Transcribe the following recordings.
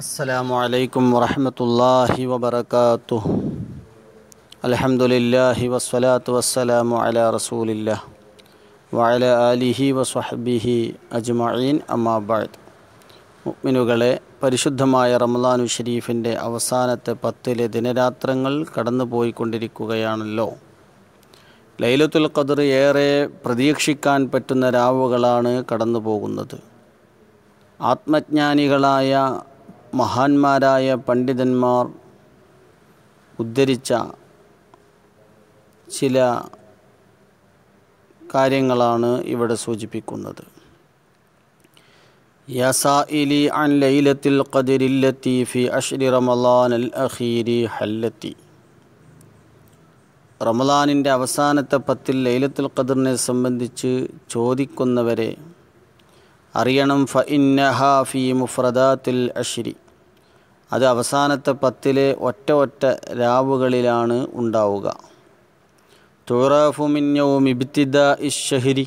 السلام عليكم ورحمة الله وبركاته الحمد لله والصلاة والسلام على رسول الله وعلى آله وصحبه أجمعين أما بعد പരിശുദ്ധമായ റമദാനു ഷരീഫിൻ്റെ അവസാനത്തെ പത്തിലെ ദിനരാത്രങ്ങൾ പോയിക്കൊണ്ടിരിക്കുകയാണല്ലോ ലൈലത്തുൽ ഖദർ ഏറെ പ്രതീക്ഷിക്കാൻ പറ്റുന്ന രാവുകളാണ് കടന്നു പോകുന്നത് ആത്മജ്ഞാനികളായ മഹാന്മാരായ പണ്ഡിതന്മാർ ഉദ്ധരിച്ച ചില കാര്യങ്ങളാണ് ഇവിടെ സൂചിപ്പിക്കുന്നത് യസാഇലി അൻ ലൈലത്തിൽ ليلة ഫി അഷ്രി റമലാൻ അൽ അഹീരി ഹല്ലത്തി റമലാനിൻ്റെ അവസാനത്തെ പത്തിൽ ലൈലത്തുൽ ഖദറിനെ സംബന്ധിച്ച് ചോദിക്കുന്നവരെ അറിയണം ഫ ഇന്നഹാ ഫി മുഫ്രദാത്തിൽ അഷ്രി അത് അവസാനത്തെ പത്തിലെ ഒറ്റ ഒറ്റ രാവുകളിലാണ് ഉണ്ടാവുക തുറഫുമിന്യവും ഇബ്തിദ ഇഷഹിരി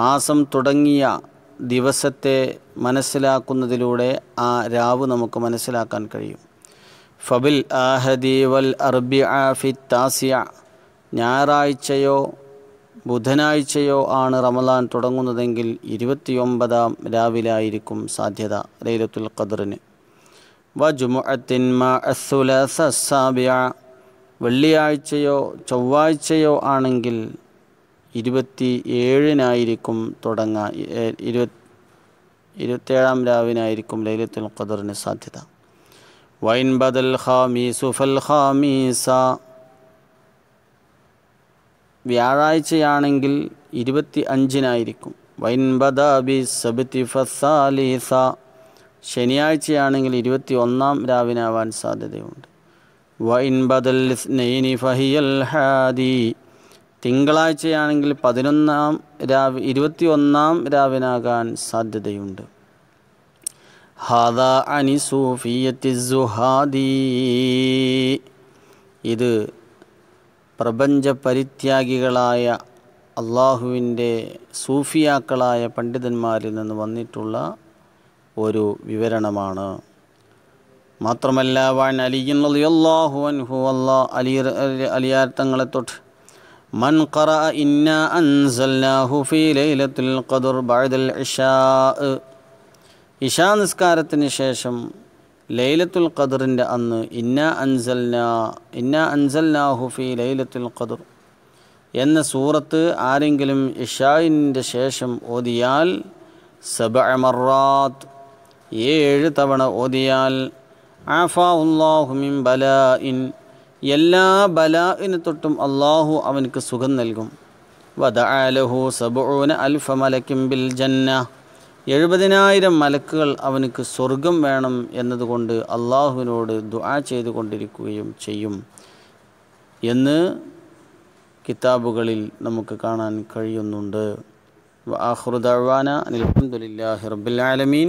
മാസം തുടങ്ങിയ ദിവസത്തെ മനസ്സിലാക്കുന്നതിലൂടെ ആ രാവ് നമുക്ക് മനസ്സിലാക്കാൻ കഴിയും ഫബിൽ ആഹദി വൽ അർബി ഫി താസിയ ഞായറാഴ്ചയോ ബുധനാഴ്ചയോ ആണ് റമലാൻ തുടങ്ങുന്നതെങ്കിൽ ഇരുപത്തിയൊമ്പതാം രാവിലായിരിക്കും സാധ്യത ലൈലത്തുൽ ഖദറിന് മാ വെള്ളിയാഴ്ചയോ ചൊവ്വാഴ്ചയോ ആണെങ്കിൽ ഇരുപത്തി ഏഴിനായിരിക്കും തുടങ്ങാ ഇരുപത്തി ഇരുപത്തേഴാം രാവിനായിരിക്കും ലൈലത്തുൽ ഖദറിന് സാധ്യത വൈൻ ബദൽ ഹാമീസു ഫൽ ഹാമീസ വ്യാഴാഴ്ചയാണെങ്കിൽ ഇരുപത്തി അഞ്ചിനായിരിക്കും വൈൻ ബദാബി സബിത്തി ഫസാലിസ ശനിയാഴ്ചയാണെങ്കിൽ ഇരുപത്തി ഒന്നാം രാവിനാവാൻ സാധ്യതയുണ്ട് ബദൽ നൈനി ഫഹിയൽ ഹാദി തിങ്കളാഴ്ചയാണെങ്കിൽ പതിനൊന്നാം രാവ് ഇരുപത്തി ഒന്നാം രാവിനാകാൻ സാധ്യതയുണ്ട് അനി ഇത് പ്രപഞ്ച പരിത്യാഗികളായ അള്ളാഹുവിൻ്റെ സൂഫിയാക്കളായ പണ്ഡിതന്മാരിൽ നിന്ന് വന്നിട്ടുള്ള ഒരു വിവരണമാണ് മാത്രമല്ല വാൻ അലിയും അൻഹു അല്ലാ അലി അലിയാർ തങ്ങളെ തൊട്ട് മൻ ഖറ ഇന്ന അൻസല്ലാഹു ഫീ ലൈലത്തുൽ ഖദർ ബഅദൽ ഇഷാ ഇഷാ നിസ്കാരത്തിന് ശേഷം ലൈലത്തുൽ ഖദറിൻ്റെ അന്ന് ഇന്ന അൻസൽനാ ഇന്ന അൻസല്ലാഹു ഫീ ലൈലത്തുൽ ഖദർ എന്ന സൂറത്ത് ആരെങ്കിലും ഇഷായിൻ്റെ ശേഷം ഓതിയാൽ സബ മറാത്ത് ഏഴ് തവണ ഓതിയാൽ ആഫാ ഉല്ലാഹുമിൻ ബലാ ഇൻ എല്ലാ ബലാഇന് തൊട്ടും അള്ളാഹു അവനക്ക് സുഖം നൽകും വദഅലഹു സബഊന അൽഫ മലക്കും ബിൽ ജന്ന എഴുപതിനായിരം മലക്കുകൾ അവനക്ക് സ്വർഗം വേണം എന്നതുകൊണ്ട് അള്ളാഹുവിനോട് ദുആ ചെയ്തുകൊണ്ടിരിക്കുകയും ചെയ്യും എന്ന് കിതാബുകളിൽ നമുക്ക് കാണാൻ കഴിയുന്നുണ്ട് വ ആഹ്റുദാന അലഹമുല്ലാഹി റബ്ബിൽ ആലമീൻ